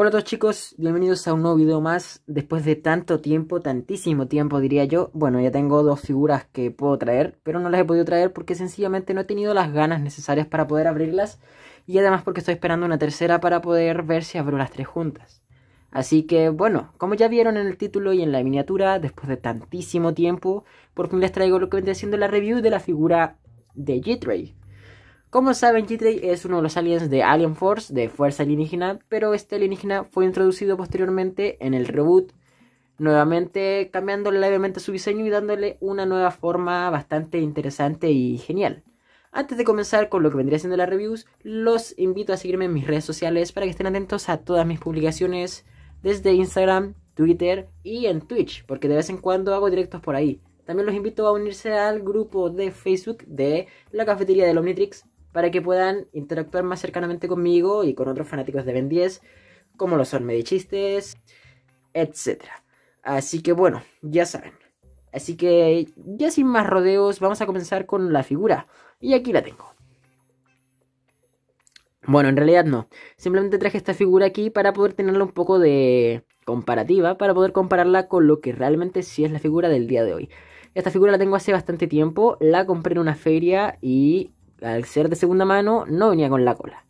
Hola a todos chicos, bienvenidos a un nuevo video más Después de tanto tiempo, tantísimo tiempo diría yo Bueno, ya tengo dos figuras que puedo traer Pero no las he podido traer porque sencillamente no he tenido las ganas necesarias para poder abrirlas Y además porque estoy esperando una tercera para poder ver si abro las tres juntas Así que bueno, como ya vieron en el título y en la miniatura Después de tantísimo tiempo Por fin les traigo lo que vendría siendo la review de la figura de G-Tray como saben, g es uno de los aliens de Alien Force, de Fuerza Alienígena, pero este alienígena fue introducido posteriormente en el reboot, nuevamente cambiando levemente su diseño y dándole una nueva forma bastante interesante y genial. Antes de comenzar con lo que vendría siendo las reviews, los invito a seguirme en mis redes sociales para que estén atentos a todas mis publicaciones desde Instagram, Twitter y en Twitch, porque de vez en cuando hago directos por ahí. También los invito a unirse al grupo de Facebook de la cafetería del Omnitrix, para que puedan interactuar más cercanamente conmigo y con otros fanáticos de Ben 10, como lo son Medichistes, etc. Así que bueno, ya saben. Así que ya sin más rodeos, vamos a comenzar con la figura. Y aquí la tengo. Bueno, en realidad no. Simplemente traje esta figura aquí para poder tenerla un poco de comparativa, para poder compararla con lo que realmente sí es la figura del día de hoy. Esta figura la tengo hace bastante tiempo, la compré en una feria y al ser de segunda mano no venía con la cola.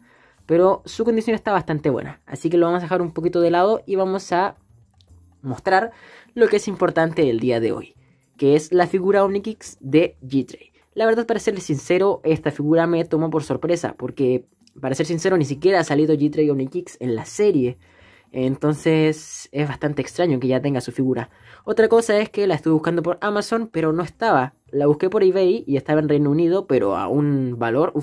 Pero su condición está bastante buena. Así que lo vamos a dejar un poquito de lado y vamos a mostrar lo que es importante el día de hoy. Que es la figura Omnikix de G-Tray. La verdad, para serles sincero, esta figura me tomó por sorpresa. Porque, para ser sincero, ni siquiera ha salido G-Tray Omnikix en la serie. Entonces es bastante extraño que ya tenga su figura. Otra cosa es que la estuve buscando por Amazon, pero no estaba. La busqué por eBay y estaba en Reino Unido, pero a un valor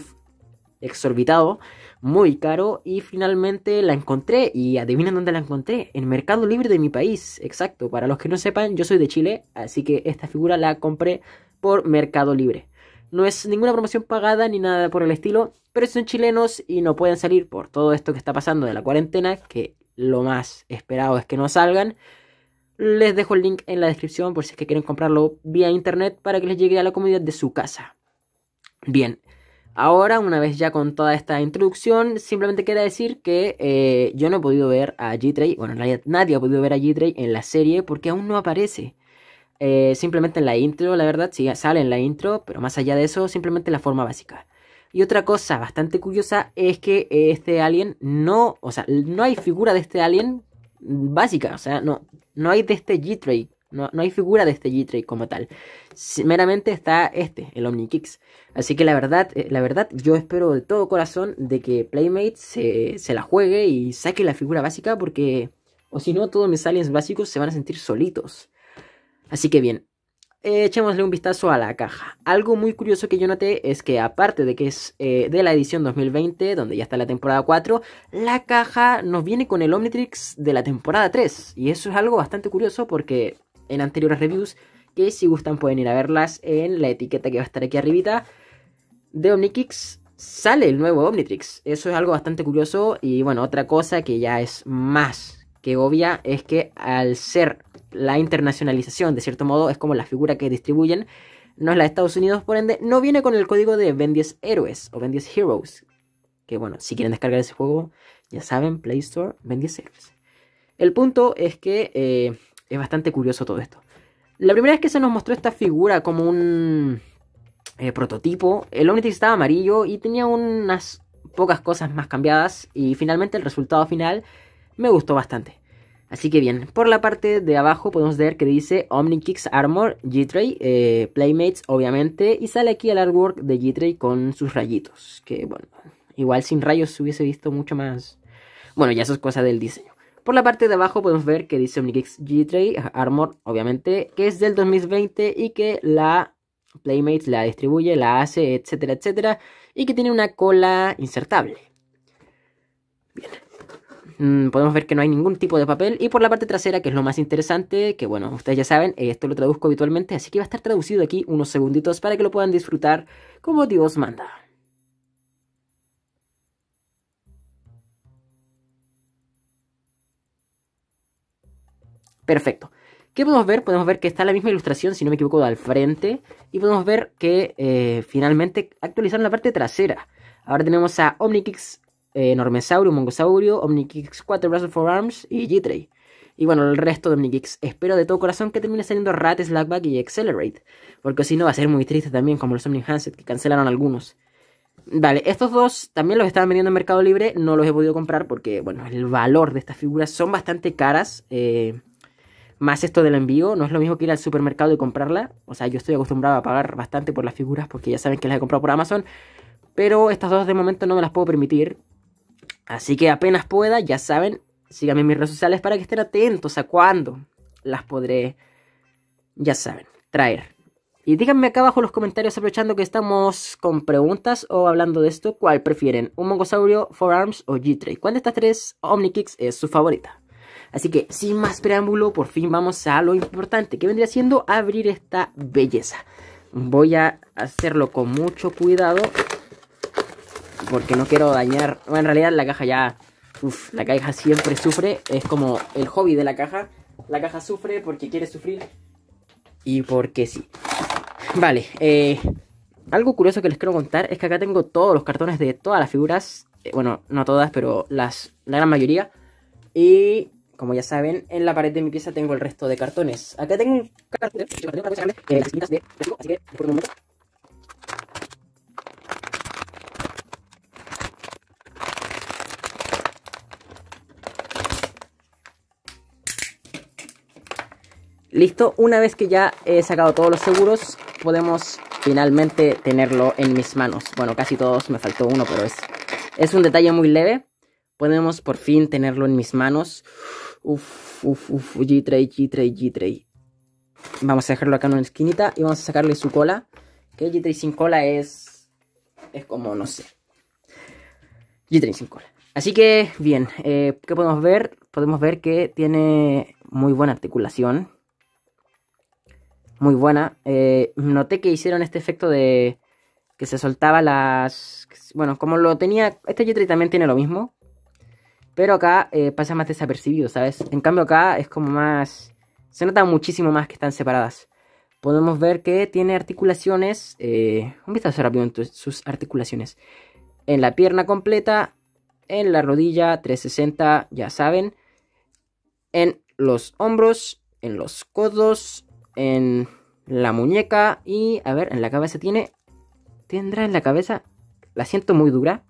exorbitado, muy caro. Y finalmente la encontré. Y adivinen dónde la encontré. En Mercado Libre de mi país. Exacto. Para los que no sepan, yo soy de Chile. Así que esta figura la compré por Mercado Libre. No es ninguna promoción pagada ni nada por el estilo, pero son chilenos y no pueden salir por todo esto que está pasando de la cuarentena, que lo más esperado es que no salgan. Les dejo el link en la descripción por si es que quieren comprarlo vía internet para que les llegue a la comunidad de su casa. Bien, ahora una vez ya con toda esta introducción, simplemente queda decir que eh, yo no he podido ver a G-Tray, bueno, nadie ha podido ver a G-Tray en la serie porque aún no aparece. Eh, simplemente en la intro, la verdad, sí sale en la intro, pero más allá de eso, simplemente la forma básica. Y otra cosa bastante curiosa es que este alien no, o sea, no hay figura de este alien básica. O sea, no, no hay de este g trade No, no, hay figura de este g trade como tal. meramente está este, el OmniKicks. Así que la verdad, eh, la verdad, yo espero de todo corazón de que Playmates se, se la juegue y saque la figura básica porque... O si no, todos mis aliens básicos se van a sentir solitos. Así que bien, echémosle un vistazo a la caja. Algo muy curioso que yo noté es que aparte de que es eh, de la edición 2020, donde ya está la temporada 4, la caja nos viene con el Omnitrix de la temporada 3. Y eso es algo bastante curioso porque en anteriores reviews, que si gustan pueden ir a verlas en la etiqueta que va a estar aquí arribita, de Omnikix sale el nuevo Omnitrix. Eso es algo bastante curioso y bueno, otra cosa que ya es más que obvia es que al ser la internacionalización, de cierto modo, es como la figura que distribuyen, no es la de Estados Unidos, por ende, no viene con el código de Ben 10 Héroes o Ben 10 Heroes. Que bueno, si quieren descargar ese juego, ya saben, Play Store, Ben 10 El punto es que eh, es bastante curioso todo esto. La primera vez que se nos mostró esta figura como un eh, prototipo, el Omnitrix estaba amarillo y tenía unas pocas cosas más cambiadas y finalmente el resultado final me gustó bastante. Así que bien, por la parte de abajo podemos ver que dice OmniKix Armor, G-Tray, eh, Playmates, obviamente, y sale aquí el artwork de G-Tray con sus rayitos, que bueno, igual sin rayos se hubiese visto mucho más... Bueno, ya eso es cosa del diseño. Por la parte de abajo podemos ver que dice OmniKix G-Tray eh, Armor, obviamente, que es del 2020 y que la Playmates la distribuye, la hace, etcétera, etcétera, y que tiene una cola insertable. Mm, podemos ver que no hay ningún tipo de papel. Y por la parte trasera, que es lo más interesante, que bueno, ustedes ya saben, esto lo traduzco habitualmente, así que va a estar traducido aquí unos segunditos para que lo puedan disfrutar como Dios manda. Perfecto. ¿Qué podemos ver? Podemos ver que está la misma ilustración, si no me equivoco, al frente. Y podemos ver que eh, finalmente actualizaron la parte trasera. Ahora tenemos a Omnikix eh, Normesaurio, Mongosaurio, Omnikix 4, Russell for Arms y G-Tray. Y bueno, el resto de Omnikicks. Espero de todo corazón que termine saliendo Rat, Slackback y Accelerate. Porque si no va a ser muy triste también, como los Omni que cancelaron algunos. Vale, estos dos también los estaban vendiendo en Mercado Libre. No los he podido comprar porque, bueno, el valor de estas figuras son bastante caras. Eh, más esto del envío. No es lo mismo que ir al supermercado y comprarla. O sea, yo estoy acostumbrado a pagar bastante por las figuras porque ya saben que las he comprado por Amazon. Pero estas dos de momento no me las puedo permitir. Así que apenas pueda, ya saben, síganme en mis redes sociales para que estén atentos a cuándo las podré, ya saben, traer. Y díganme acá abajo en los comentarios, aprovechando que estamos con preguntas o hablando de esto, ¿cuál prefieren? ¿Un Mongosaurio, Forearms o G-Trade? ¿Cuál de estas tres Omnikicks es su favorita? Así que, sin más preámbulo, por fin vamos a lo importante, que vendría siendo abrir esta belleza. Voy a hacerlo con mucho cuidado porque no quiero dañar... Bueno, en realidad la caja ya... Uf, la caja siempre sufre, es como el hobby de la caja. La caja sufre porque quiere sufrir y porque sí. Vale, eh, algo curioso que les quiero contar es que acá tengo todos los cartones de todas las figuras. Eh, bueno, no todas, pero las, la gran mayoría. Y como ya saben, en la pared de mi pieza tengo el resto de cartones. Acá tengo un cartón eh, de las de así que Listo, una vez que ya he sacado todos los seguros, podemos finalmente tenerlo en mis manos. Bueno, casi todos, me faltó uno, pero es, es un detalle muy leve. Podemos por fin tenerlo en mis manos. Uf, uf, uf, g 3 g 3 g 3 Vamos a dejarlo acá en una esquinita y vamos a sacarle su cola. Que g 3 sin cola es... Es como, no sé. g 3 sin cola. Así que, bien, eh, ¿qué podemos ver? Podemos ver que tiene muy buena articulación muy buena. Eh, noté que hicieron este efecto de que se soltaba las... Bueno, como lo tenía... Este Jetri también tiene lo mismo. Pero acá eh, pasa más desapercibido, ¿sabes? En cambio acá es como más... Se nota muchísimo más que están separadas. Podemos ver que tiene articulaciones... Eh, un vistazo rápido sus articulaciones. En la pierna completa, en la rodilla 360, ya saben. En los hombros, en los codos, en la muñeca y, a ver, en la cabeza tiene... ¿Tendrá en la cabeza? La siento muy dura.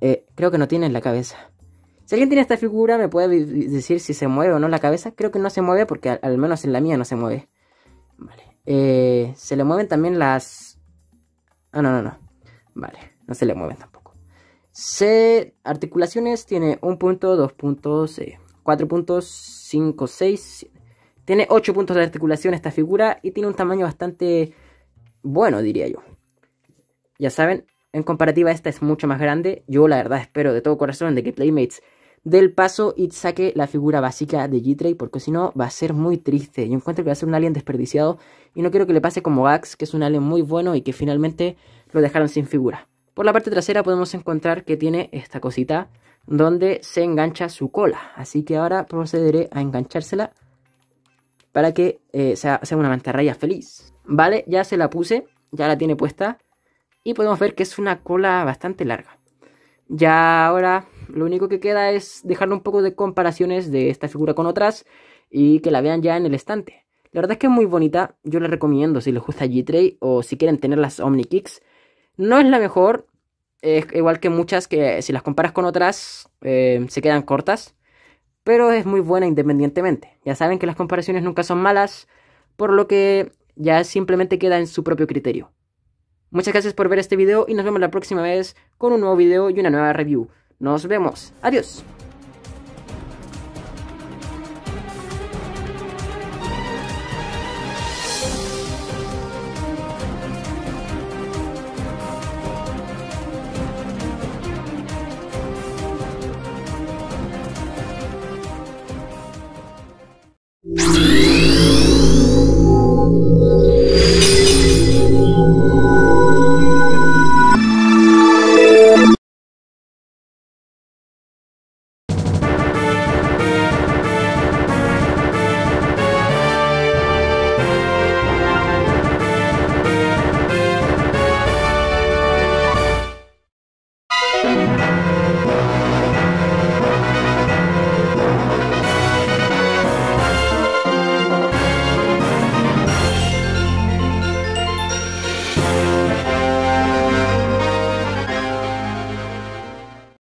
Eh, creo que no tiene en la cabeza. Si alguien tiene esta figura, me puede decir si se mueve o no la cabeza. Creo que no se mueve porque al, menos en la mía no se mueve. Vale. Eh, se le mueven también las... Ah, no, no, no. Vale, no se le mueven tampoco. Se... Articulaciones tiene un punto, dos puntos, eh, cuatro puntos, cinco, seis, tiene 8 puntos de articulación esta figura y tiene un tamaño bastante bueno, diría yo. Ya saben, en comparativa esta es mucho más grande. Yo la verdad espero de todo corazón de que Playmates del paso y saque la figura básica de g porque si no va a ser muy triste. Yo encuentro que va a ser un alien desperdiciado y no quiero que le pase como Gax, que es un alien muy bueno y que finalmente lo dejaron sin figura. Por la parte trasera podemos encontrar que tiene esta cosita donde se engancha su cola, así que ahora procederé a enganchársela para que eh, sea, una mantarraya feliz. Vale, ya se la puse, ya la tiene puesta y podemos ver que es una cola bastante larga. Ya ahora lo único que queda es dejarle un poco de comparaciones de esta figura con otras y que la vean ya en el estante. La verdad es que es muy bonita, yo la recomiendo si les gusta G-Tray o si quieren tener las Omni Kicks. No es la mejor, Es igual que muchas que si las comparas con otras eh, se quedan cortas pero es muy buena independientemente. Ya saben que las comparaciones nunca son malas, por lo que ya simplemente queda en su propio criterio. Muchas gracias por ver este video y nos vemos la próxima vez con un nuevo video y una nueva review. Nos vemos. Adiós.